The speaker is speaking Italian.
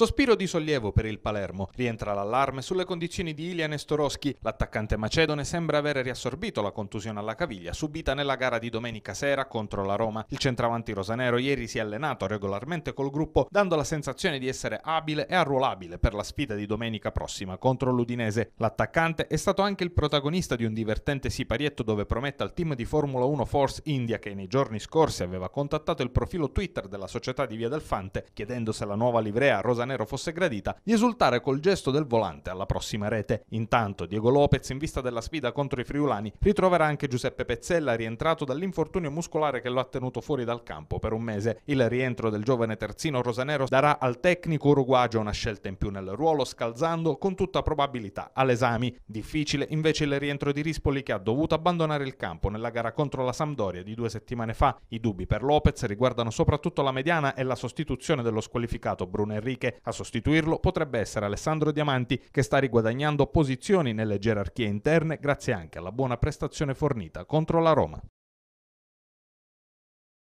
Sospiro di sollievo per il Palermo. Rientra l'allarme sulle condizioni di Ilian Storoschi. L'attaccante macedone sembra aver riassorbito la contusione alla caviglia subita nella gara di domenica sera contro la Roma. Il centravanti rosanero ieri si è allenato regolarmente col gruppo, dando la sensazione di essere abile e arruolabile per la sfida di domenica prossima contro l'Udinese. L'attaccante è stato anche il protagonista di un divertente siparietto dove promette al team di Formula 1 Force India che nei giorni scorsi aveva contattato il profilo Twitter della società di Via Delfante chiedendo se la nuova livrea rosanero Manero fosse gradita di esultare col gesto del volante alla prossima rete. Intanto Diego Lopez, in vista della sfida contro i friulani, ritroverà anche Giuseppe Pezzella, rientrato dall'infortunio muscolare che lo ha tenuto fuori dal campo per un mese. Il rientro del giovane terzino rosanero darà al tecnico uruguagio una scelta in più nel ruolo, scalzando con tutta probabilità all'esami. Difficile invece il rientro di Rispoli che ha dovuto abbandonare il campo nella gara contro la Sampdoria di due settimane fa. I dubbi per Lopez riguardano soprattutto la mediana e la sostituzione dello squalificato Bruno Enrique a sostituirlo potrebbe essere Alessandro Diamanti, che sta riguadagnando posizioni nelle gerarchie interne grazie anche alla buona prestazione fornita contro la Roma.